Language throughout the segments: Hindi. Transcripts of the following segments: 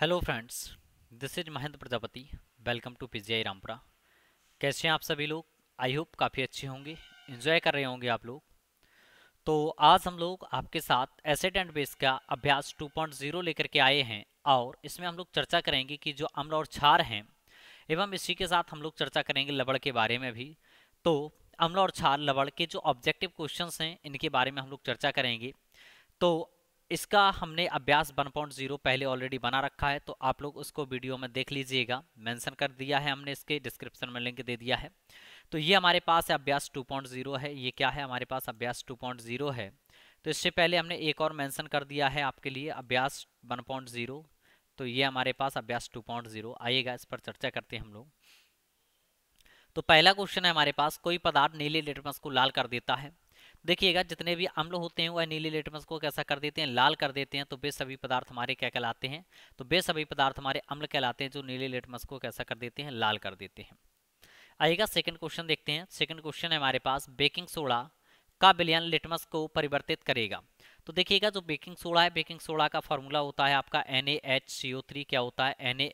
hello friends this is Mahendra Prajapati welcome to PGI Rampura कैसे हैं आप सभी लोग आई होप काफ़ी अच्छे होंगे एंजॉय कर रहे होंगे आप लोग तो आज हम लोग आपके साथ एसेट एंड बेस का अभ्यास 2.0 लेकर के आए हैं और इसमें हम लोग चर्चा करेंगे कि जो अम्ल और छार हैं एवं इसी के साथ हम लोग चर्चा करेंगे लबड़ के बारे में भी तो अम्ल और छार लबड़ के जो ऑब्जेक्टिव क्वेश्चन हैं इनके बारे में हम लोग चर्चा करेंगे तो इसका हमने अभ्यास 1.0 पहले ऑलरेडी बना रखा है तो आप लोग उसको वीडियो में देख लीजिएगा मेंशन कर दिया है हमने इसके डिस्क्रिप्शन में लिंक दे दिया है तो ये हमारे पास है अभ्यास 2.0 है ये क्या है हमारे पास अभ्यास 2.0 है तो इससे पहले हमने एक और मेंशन कर दिया है आपके लिए अभ्यास वन तो ये हमारे पास अभ्यास टू आइएगा इस पर चर्चा करते हैं हम लोग तो पहला क्वेश्चन है हमारे पास कोई पदार्थ नीले लिटमस को लाल कर देता है देखिएगा जितने भी अम्ल होते हैं वह नीले लेटमस को कैसा कर देते हैं लाल कर देते हैं तो बे सभी पदार्थ हमारे क्या कहलाते हैं तो बे सभी पदार्थ हमारे अम्ल कहलाते हैं जो नीले लेटमस को कैसा कर देते हैं लाल कर देते हैं आइएगा सेकंड क्वेश्चन देखते हैं सेकंड क्वेश्चन है हमारे पास बेकिंग सोडा का विलयन लिटमस को परिवर्तित करेगा तो देखिएगा जो बेकिंग सोडा है बेकिंग सोडा का फॉर्मूला होता है आपका एन क्या होता है एन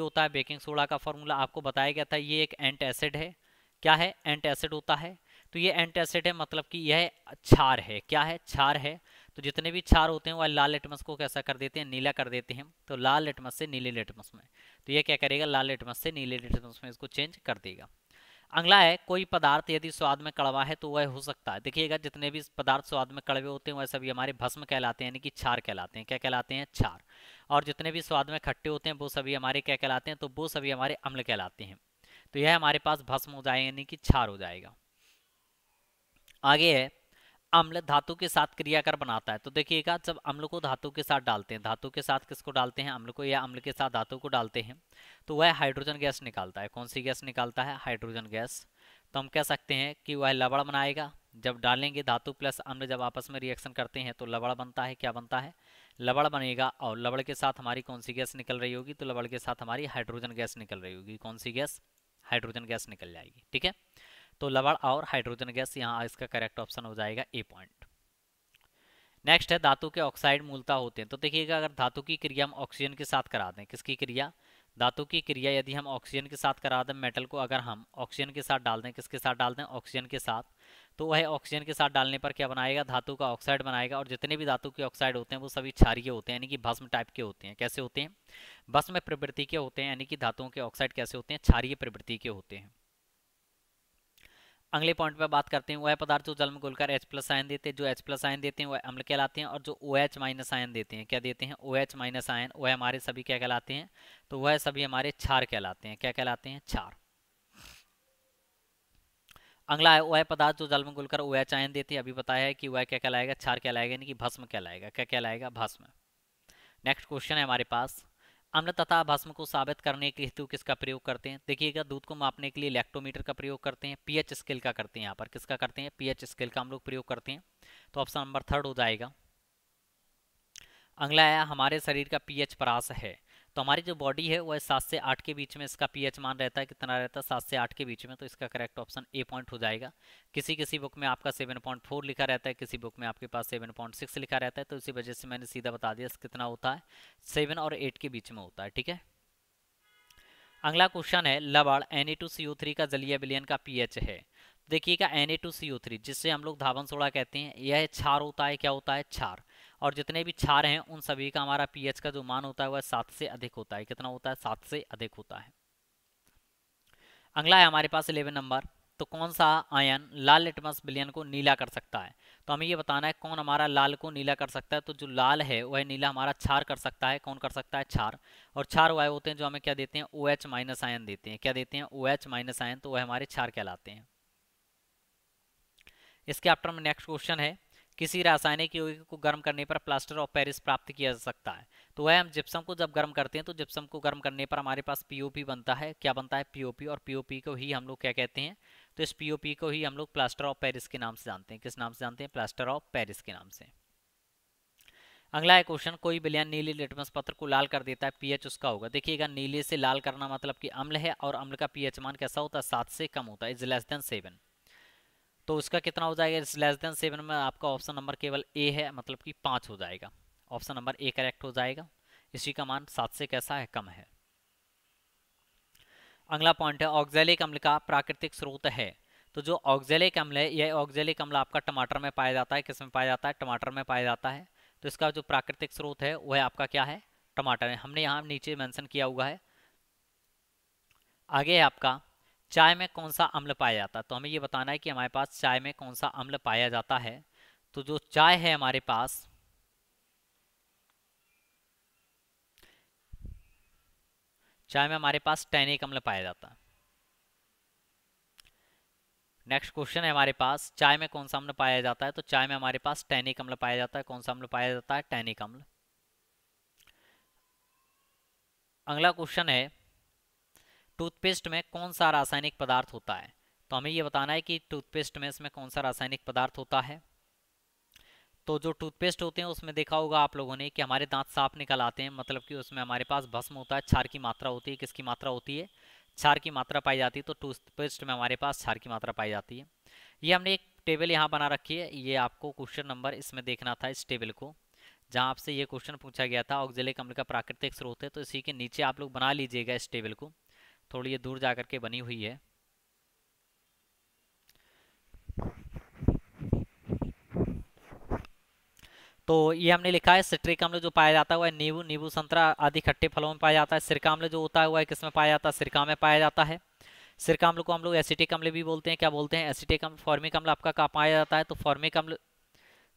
होता है बेकिंग सोडा का फॉर्मूला आपको बताया गया था ये एक एंट एसिड है क्या है एंट एसिड होता है तो ये एसिड है मतलब कि यह क्षार है क्या है क्षार है तो जितने भी क्षार होते हैं वह लाल लिटमस को कैसा कर देते हैं नीला कर देते हैं तो लाल लिटमस से नीले लेटमस में तो यह क्या करेगा लाल लेटमस से नीले लिटमस में इसको चेंज कर देगा अगला है कोई पदार्थ यदि स्वाद में कड़वा है तो वह हो सकता है देखिएगा जितने भी पदार्थ स्वाद में कड़वे होते हैं वह सभी हमारे भस्म कहलाते हैं यानी कि छार कहलाते हैं क्या कहलाते हैं छार और जितने भी स्वाद में खट्टे होते हैं वो सभी हमारे क्या कहलाते हैं तो वो सभी हमारे अम्ल कहलाते हैं तो यह हमारे पास भस्म हो जाए यानी कि छार हो जाएगा आगे है अम्ल धातु के साथ क्रियाकर बनाता है तो देखिएगा जब अम्ल को धातु के साथ डालते हैं धातु के साथ किसको डालते हैं अम्ल को या अम्ल के साथ धातु को डालते हैं तो वह हाइड्रोजन गैस निकालता है कौन सी गैस निकालता है हाइड्रोजन गैस तो हम कह सकते हैं कि वह लवड़ बनाएगा जब डालेंगे धातु प्लस अम्ल जब आपस में रिएक्शन करते हैं तो लवड़ बनता है क्या बनता है लबड़ बनेगा और लवड़ के साथ हमारी कौन सी गैस निकल रही होगी तो लबड़ के साथ हमारी हाइड्रोजन गैस निकल रही होगी कौन सी गैस हाइड्रोजन गैस निकल जाएगी ठीक है तो लवण और हाइड्रोजन गैस यहाँ इसका करेक्ट ऑप्शन हो जाएगा ए पॉइंट नेक्स्ट है धातु के ऑक्साइड मूलता होते हैं तो देखिएगा अगर धातु की क्रिया हम ऑक्सीजन के साथ करा दें किसकी क्रिया धातु की क्रिया यदि हम ऑक्सीजन के साथ करा दें मेटल को अगर हम ऑक्सीजन के साथ डाल दें किसके साथ डाल दें ऑक्सीजन के साथ तो वह ऑक्सीजन के साथ डालने पर क्या बनाएगा धातु का ऑक्साइड बनाएगा और जितने भी धातु के ऑक्साइड होते हैं वो सभी क्षारिय होते हैं यानी कि भस्म टाइप के होते हैं कैसे होते हैं भस्म प्रवृत्ति के होते हैं यानी कि धातुओं के ऑक्साइड कैसे होते हैं क्षारिय प्रवृत्ति के होते हैं अगले पॉइंट पे बात करते हैं वह पदार्थ जो जल में घुलकर H प्लस आयन देते हैं जो H प्लस आयन देते हैं वह अम्ल कहलाते हैं और जो OH एच माइनस आयन देते हैं क्या देते हैं OH एच माइनस आयन वह हमारे सभी क्या कहलाते हैं तो वह सभी हमारे क्षार कहलाते हैं क्या कहलाते हैं क्षार अगला है वह पदार्थ जो जल में घुलकर OH एच आयन देते हैं अभी बताया है कि वह क्या कहलाएगा क्षार कहलाएगा यानी कि भस्म कहलाएगा क्या कहलाएगा भस्म नेक्स्ट क्वेश्चन है हमारे पास अम्ल तथा भस्म को साबित करने के हेतु किसका प्रयोग करते हैं देखिएगा दूध को मापने के लिए इलेक्ट्रोमीटर का प्रयोग करते हैं पीएच स्केल का करते हैं यहाँ पर किसका करते हैं पीएच स्केल का हम लोग प्रयोग करते हैं तो ऑप्शन नंबर थर्ड हो जाएगा अगला आया हमारे शरीर का पीएच परास है तो हमारी जो बॉडी है वह सात से आठ के बीच में इसका पीएच मान रहता है कितना रहता है सात से आठ के बीच में तो इसका करेक्ट ऑप्शन ए पॉइंट हो जाएगा किसी किसी बुक में आपका सेवन पॉइंट फोर लिखा रहता है किसी बुक में आपके पास सेवन पॉइंट सिक्स लिखा रहता है तो इसी वजह से मैंने सीधा बता दिया कितना होता है सेवन और एट के बीच में होता है ठीक है अगला क्वेश्चन है लबाड़ Na2CO3 का जलिया बिलियन का पी है देखिएगा एन ए जिससे हम लोग धावन सोडा कहते हैं यह क्षार होता है क्या होता है क्षार और जितने भी क्षार हैं उन सभी का हमारा पीएच का जो मान होता है वह सात से अधिक होता है कितना होता है सात से अधिक होता है अगला है हमारे पास इलेवन नंबर तो कौन सा आयन लाल लिटमस बिलियन को नीला कर सकता है तो हमें ये बताना है कौन हमारा लाल को नीला कर सकता है तो जो लाल है वह नीला हमारा क्षार कर सकता है कौन कर सकता है क्षार और क्षार वह होते हैं जो हमें क्या देते हैं ओ एच माइनस आयन देते हैं क्या देते हैं ओ एच माइनस आयन तो वह हमारे क्षार कहलाते हैं इसके आफ्टर में नेक्स्ट क्वेश्चन है किसी रासायनिक यौगिक को गर्म करने पर प्लास्टर ऑफ पेरिस प्राप्त किया जा सकता है तो वह हम जिप्सम को जब गर्म करते हैं तो जिप्सम को गर्म करने पर हमारे पास पीओपी बनता है क्या बनता है पीओपी और पीओपी को ही हम लोग क्या कहते हैं तो इस पीओपी को ही हम लोग प्लास्टर ऑफ पेरिस के नाम से जानते हैं किस नाम से जानते हैं प्लास्टर ऑफ पेरिस के नाम से अगला है क्वेश्चन कोई बिलियन नीले लिटमस पत्र को लाल कर देता है पीएच उसका होगा देखिएगा नीले से लाल करना मतलब कि अम्ल है और अम्ल का पीएच मान कैसा होता है सात से कम होता है इज लेस देन सेवन तो उसका कितना हो जाएगा इस लेस देन सेवन में आपका ऑप्शन नंबर केवल ए है मतलब कि पाँच हो जाएगा ऑप्शन नंबर ए करेक्ट हो जाएगा इसी का मान सात से कैसा है कम है अगला पॉइंट है ऑक्जेलिक अम्ल का प्राकृतिक स्रोत है तो जो ऑक्जेलिक अम्ल है यह ऑक्जेलिक अम्ल आपका टमाटर में पाया जाता है किस में पाया जाता है टमाटर में पाया जाता है तो इसका जो प्राकृतिक स्रोत है वह आपका क्या है टमाटर है हमने यहाँ नीचे मेंशन किया हुआ है आगे है आपका चाय में कौन सा अम्ल पाया जाता है तो हमें ये बताना है कि हमारे पास चाय में कौन सा अम्ल पाया जाता है तो जो चाय है हमारे पास चाय में हमारे पास टैनिक अम्ल पाया जाता है नेक्स्ट क्वेश्चन है हमारे पास चाय में कौन सा अम्ल पाया जाता है तो चाय में हमारे पास टैनिक अम्ल पाया जाता है कौन सा अम्ल पाया जाता है टैनिक अम्ल अगला क्वेश्चन है टूथपेस्ट में कौन सा रासायनिक पदार्थ होता है तो हमें यह बताना है कि टूथपेस्ट में इसमें कौन सा रासायनिक पदार्थ होता है तो जो टूथपेस्ट होते हैं उसमें देखा होगा आप लोगों ने कि हमारे दांत साफ निकल आते हैं मतलब कि उसमें हमारे पास भस्म होता है क्षार की मात्रा होती है किसकी मात्रा होती है क्षार की मात्रा पाई जाती है तो टूथपेस्ट में हमारे पास क्षार की मात्रा पाई जाती है ये हमने एक टेबल यहाँ बना रखी है ये आपको क्वेश्चन नंबर इसमें देखना था इस टेबल को जहाँ आपसे ये क्वेश्चन पूछा गया था ऑक्जिलिक अम्ल का प्राकृतिक स्रोत है तो इसी के नीचे आप लोग बना लीजिएगा इस टेबल को थोड़ी ये दूर जा करके बनी हुई है तो ये हमने लिखा है सिट्रिक अम्ल जो पाया जाता है वह नींबू नींबू संतरा आदि खट्टे फलों में पाया जाता है सिरका अम्ल जो होता है वह है किसमें पाया जाता है सिरका में पाया जाता है सिरका अम्ल को हम लोग एसिटिक अम्ल भी बोलते हैं क्या बोलते हैं एसिटिक अम्ल फॉर्मिक अम्ल आपका कहाँ पाया जाता है तो फॉर्मिक अम्ल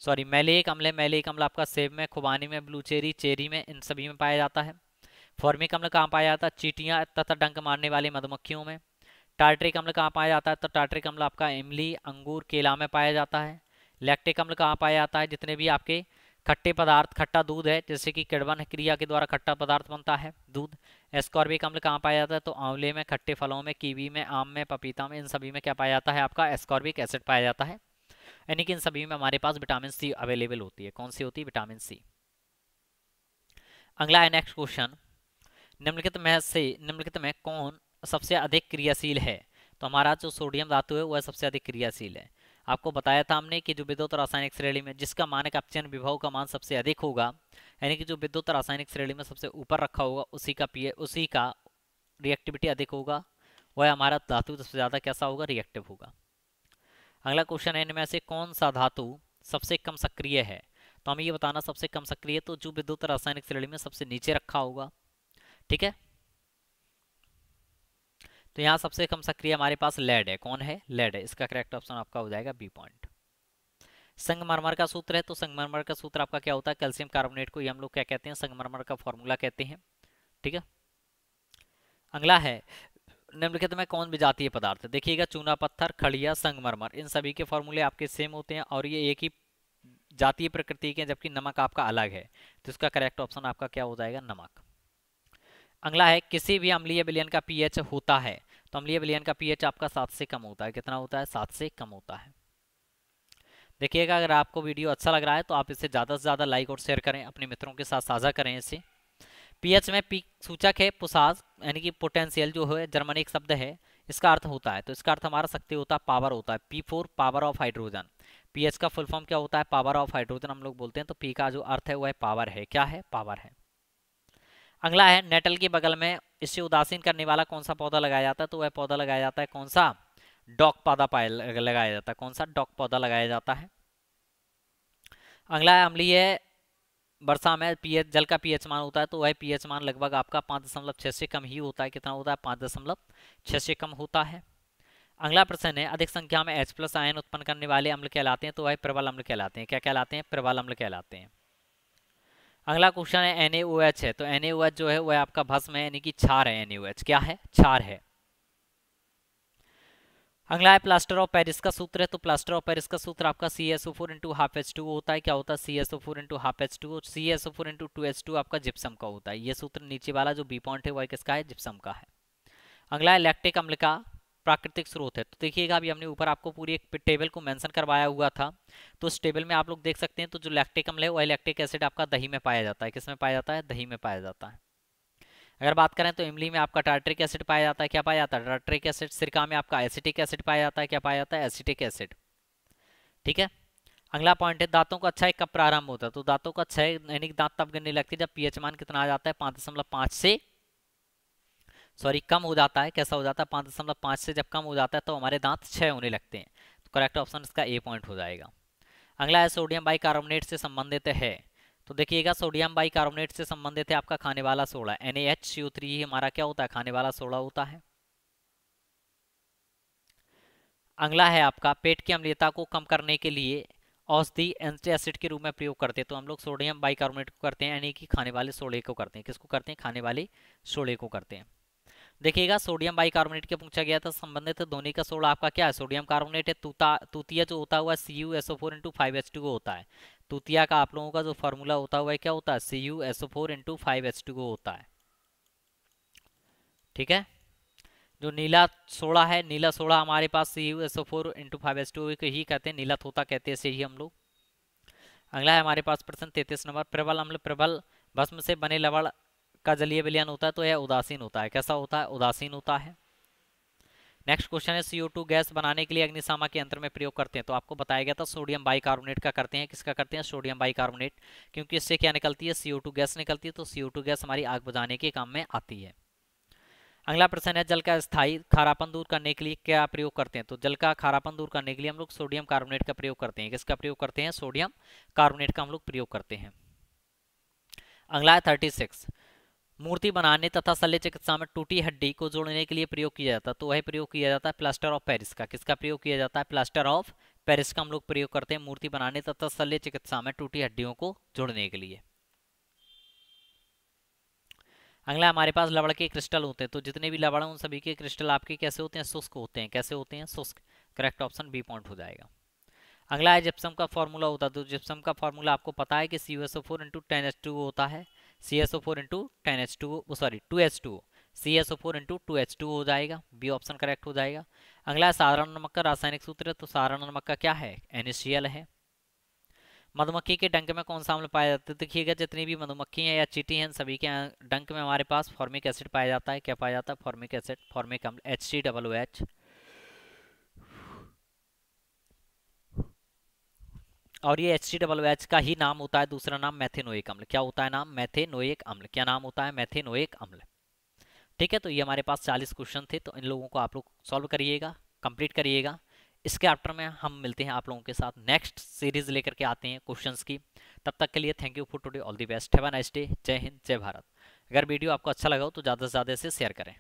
सॉरी मैलेक अम्ल है मैलेक अम्ल आपका सेब में खुबानी में ब्लू चेरी चेरी में इन सभी में पाया जाता है फॉर्मिक अम्ल कहाँ पाया जाता है चीटियाँ तथा डंक मारने वाली मधुमक्खियों में टार्ट्रिक अम्ल कहाँ पाया जाता है तो टार्ट्रिक अम्ल आपका इमली अंगूर केला में पाया जाता है लैक्टिक अम्ल कहाँ पाया जाता है जितने भी आपके खट्टे पदार्थ खट्टा दूध है जैसे कि किड़वन क्रिया के द्वारा खट्टा पदार्थ बनता है दूध एस्कॉर्बिक अम्ल कहाँ पाया जाता है तो आंवले में खट्टे फलों में कीवी में आम में पपीता में इन सभी में क्या पाया जाता है आपका एस्कॉर्बिक एसिड पाया जाता है यानी कि इन सभी में हमारे पास विटामिन सी अवेलेबल होती है कौन सी होती है विटामिन सी अगला है नेक्स्ट क्वेश्चन निम्नलिखित में से निम्नलिखित में कौन सबसे अधिक क्रियाशील है तो हमारा जो सोडियम धातु है वह सबसे अधिक क्रियाशील है आपको बताया था हमने कि जो विद्युत रासायनिक श्रेणी में जिसका मानक अपचयन विभव का मान सबसे अधिक होगा यानी कि जो विद्युत रासायनिक श्रेणी में सबसे ऊपर रखा होगा उसी का पी उसी का रिएक्टिविटी अधिक होगा वह हमारा धातु सबसे ज़्यादा कैसा होगा रिएक्टिव होगा अगला क्वेश्चन है इनमें से कौन सा धातु सबसे कम सक्रिय है तो हमें ये बताना सबसे कम सक्रिय है तो जो विद्युत रासायनिक श्रेणी में सबसे नीचे रखा होगा ठीक है तो यहाँ सबसे कम सक्रिय हमारे पास लेड है कौन है लेड है इसका करेक्ट ऑप्शन आपका हो जाएगा बी पॉइंट संगमरमर का सूत्र है तो संगमरमर का सूत्र आपका क्या होता है कैल्शियम कार्बोनेट को ये हम लोग क्या कहते हैं संगमरमर का फॉर्मूला कहते हैं ठीक है अगला है निम्नलिखित में कौन विजातीय पदार्थ देखिएगा चूना पत्थर खड़िया संगमरमर इन सभी के फॉर्मूले आपके सेम होते हैं और ये एक ही जातीय प्रकृति के जबकि नमक आपका अलग है तो इसका करेक्ट ऑप्शन आपका क्या हो जाएगा नमक अगला है किसी भी अम्लीय विलियन का पीएच होता है तो अम्लीय विलियन का पीएच आपका सात से कम होता है कितना होता है सात से कम होता है देखिएगा अगर आपको वीडियो अच्छा लग रहा है तो आप इसे ज़्यादा से ज़्यादा लाइक और शेयर करें अपने मित्रों के साथ साझा करें इसे पीएच में पी सूचक है पुसाज यानी कि पोटेंशियल जो है जर्मनिक एक शब्द है इसका अर्थ होता है तो इसका अर्थ हमारा शक्ति होता है पावर होता है P for power of hydrogen pH का फुल फॉर्म क्या होता है पावर ऑफ हाइड्रोजन हम लोग बोलते हैं तो पी का जो अर्थ है वह पावर है क्या है पावर है अगला है नेटल के बगल में इससे उदासीन करने वाला कौन सा पौधा लगाया जाता है तो वह पौधा लगाया जाता है कौन सा डॉक पौधा लगाया जाता है कौन सा डॉक पौधा लगाया जाता है अगला है वर्षा में पी जल का पीएच मान होता है तो वह पीएच मान लगभग आपका पाँच दशमलव छः से कम ही होता है कितना होता है पाँच दशमलव छः से कम होता है अगला प्रश्न है अधिक संख्या में एच प्लस आयन उत्पन्न करने वाले अम्ल कहलाते हैं तो वह प्रबल अम्ल कहलाते हैं क्या कहलाते हैं प्रबल अम्ल कहलाते हैं अगला क्वेश्चन है NaOH है तो NaOH जो है वह आपका भस्म है यानी कि छार है NaOH क्या है छार है अगला है प्लास्टर ऑफ पेरिस का सूत्र है तो प्लास्टर ऑफ पेरिस का सूत्र आपका C S O four into half H two होता है क्या होता है C S O four into half H two C S O four into two H two आपका जिप्सम का होता है ये सूत्र नीचे वाला जो बी पॉइंट है वह किसका है जिप्सम का है अगला है लैक्टिक अम्ल का प्राकृतिक स्रोत है तो देखिएगा अभी हमने ऊपर आपको पूरी एक टेबल को मेंशन करवाया हुआ था तो उस टेबल में आप लोग देख सकते हैं तो जो लैक्टिक अम्ल है वो लैक्टिक एसिड आपका दही में पाया जाता है किस में पाया जाता है दही में पाया जाता है अगर बात करें तो इमली में आपका टार्ट्रिक एसिड पाया जाता है क्या पाया जाता है टार्ट्रिक एसिड सिरका में आपका एसिटिक एसिड पाया जाता है क्या पाया जाता है एसिटिक एसिड ठीक है अगला पॉइंट है दांतों का अच्छा एक कब प्रारंभ होता है तो दांतों का अच्छा यानी दांत तब गिरने लगती है जब पीएच मान कितना आ जाता है पाँच दशमलव पाँच से सॉरी कम हो जाता है कैसा हो जाता है पाँच दशमलव पाँच से जब कम हो जाता है तो हमारे दांत छः होने लगते हैं तो करेक्ट ऑप्शन इसका ए पॉइंट हो जाएगा अगला है सोडियम बाइकार्बोनेट से संबंधित है तो देखिएगा सोडियम बाइकार्बोनेट से संबंधित है आपका खाने वाला सोडा एन हमारा क्या होता है खाने वाला सोडा होता है अगला है आपका पेट की अम्लीयता को कम करने के लिए औषधि एंटी एसिड के रूप में प्रयोग करते हैं तो हम लोग सोडियम बाइकार्बोनेट को करते हैं यानी कि खाने वाले सोडे को करते हैं किसको करते हैं खाने वाले सोडे को करते हैं देखिएगा सोडियम बाइकार्बोनेट के पूछा गया था संबंधित ध्वनि का सोडा आपका क्या है सोडियम कार्बोनेट है तूता तूतिया जो होता हुआ C U SO four into five H two होता है तूतिया का आप लोगों का जो फॉर्मूला होता हुआ है क्या होता है C U SO four into five H two होता है ठीक है जो नीला सोडा है नीला सोडा हमारे पास C U SO four into five H two ही कहते हैं नीला तोता कहते हैं सही हम लोग अगला है हमारे पास प्रश्न तैतीस नंबर प्रबल अम्ल प्रबल भस्म से बने लवण का जलीय विलयन होता है तो यह उदासीन होता है कैसा होता है उदासीन होता है नेक्स्ट क्वेश्चन है सीओ टू गैस बनाने के लिए अग्निशामक के अंतर में प्रयोग करते हैं तो आपको बताया गया था सोडियम बाइकार्बोनेट का करते हैं किसका करते हैं सोडियम बाइकार्बोनेट क्योंकि इससे क्या निकलती है सीओ टू गैस निकलती है तो सीओ टू गैस हमारी आग बुझाने के काम में आती है अगला प्रश्न है जल का स्थायी खारापन दूर करने के लिए क्या प्रयोग करते हैं तो जल का खारापन दूर करने के लिए हम लोग सोडियम कार्बोनेट का प्रयोग करते हैं किसका प्रयोग करते हैं सोडियम कार्बोनेट का हम लोग प्रयोग करते हैं अगला है थर्टी सिक्स मूर्ति बनाने तथा शल्य चिकित्सा में टूटी हड्डी को जोड़ने के लिए प्रयोग किया जाता है तो वह प्रयोग किया जाता है प्लास्टर ऑफ पेरिस का किसका प्रयोग किया जाता है प्लास्टर ऑफ पेरिस का हम लोग प्रयोग करते हैं मूर्ति बनाने तथा शल्य चिकित्सा में टूटी हड्डियों को जोड़ने के लिए अगला हमारे पास लवड़ के क्रिस्टल होते हैं तो जितने भी लवड़ उन सभी के क्रिस्टल आपके कैसे होते हैं शुष्क होते हैं कैसे होते हैं शुष्क करेक्ट ऑप्शन बी पॉइंट हो जाएगा अगला है जिप्सम का फॉर्मूला होता है तो जिप्सम का फॉर्मूला आपको पता है कि C U S O four into ten S two होता है C S O four into ten H two sorry two H two C S O four into two H two हो जाएगा बी ऑप्शन करेक्ट हो जाएगा अगला साधारण नमक का रासायनिक सूत्र तो साधारण नमक का क्या है एनिशियल है मधुमक्खी के डंक में कौन सा अम्ल पाया जाता है देखिएगा जितनी भी मधुमक्खी हैं या चीटी हैं सभी के डंक में हमारे पास फॉर्मिक एसिड पाया जाता है क्या पाया जाता है फॉर्मिक एसिड फॉर्मिक अम्ल एच सी डब्लू एच और ये एच टी डबल एच का ही नाम होता है दूसरा नाम मैथेनोइक अम्ल क्या होता है नाम मैथेनोइक अम्ल क्या नाम होता है मैथेनोइक अम्ल ठीक है तो ये हमारे पास चालीस क्वेश्चन थे तो इन लोगों को आप लोग सॉल्व करिएगा कंप्लीट करिएगा इसके आफ्टर में हम मिलते हैं आप लोगों के साथ नेक्स्ट सीरीज लेकर के आते हैं क्वेश्चंस की तब तक के लिए thank you for today all the best have a nice day जय हिंद जय भारत अगर वीडियो आपको अच्छा लगा हो तो ज़्यादा से ज़्यादा इसे शेयर करें